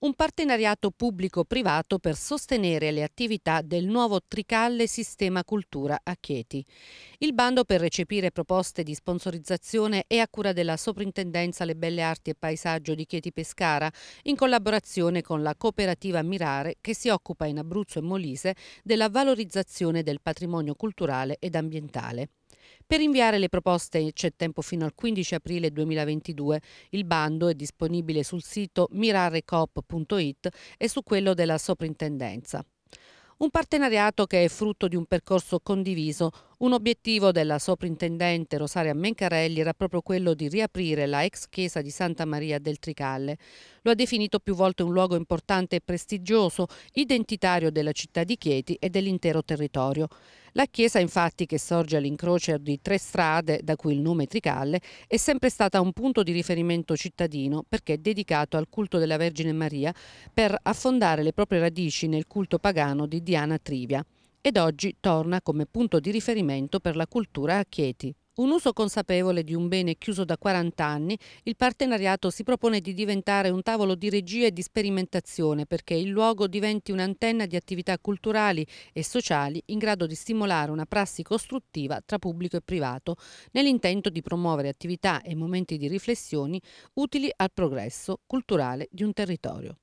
un partenariato pubblico-privato per sostenere le attività del nuovo Tricalle Sistema Cultura a Chieti. Il bando per recepire proposte di sponsorizzazione è a cura della Soprintendenza alle Belle Arti e Paesaggio di Chieti Pescara, in collaborazione con la cooperativa Mirare che si occupa in Abruzzo e Molise della valorizzazione del patrimonio culturale ed ambientale. Per inviare le proposte c'è tempo fino al 15 aprile 2022. Il bando è disponibile sul sito mirarecoop.it e su quello della Soprintendenza. Un partenariato che è frutto di un percorso condiviso, un obiettivo della soprintendente Rosaria Mencarelli era proprio quello di riaprire la ex chiesa di Santa Maria del Tricalle. Lo ha definito più volte un luogo importante e prestigioso, identitario della città di Chieti e dell'intero territorio. La chiesa infatti che sorge all'incrocio di tre strade, da cui il nome Tricalle, è sempre stata un punto di riferimento cittadino perché è dedicato al culto della Vergine Maria per affondare le proprie radici nel culto pagano di Diana Trivia ed oggi torna come punto di riferimento per la cultura a Chieti. Un uso consapevole di un bene chiuso da 40 anni, il partenariato si propone di diventare un tavolo di regia e di sperimentazione perché il luogo diventi un'antenna di attività culturali e sociali in grado di stimolare una prassi costruttiva tra pubblico e privato, nell'intento di promuovere attività e momenti di riflessioni utili al progresso culturale di un territorio.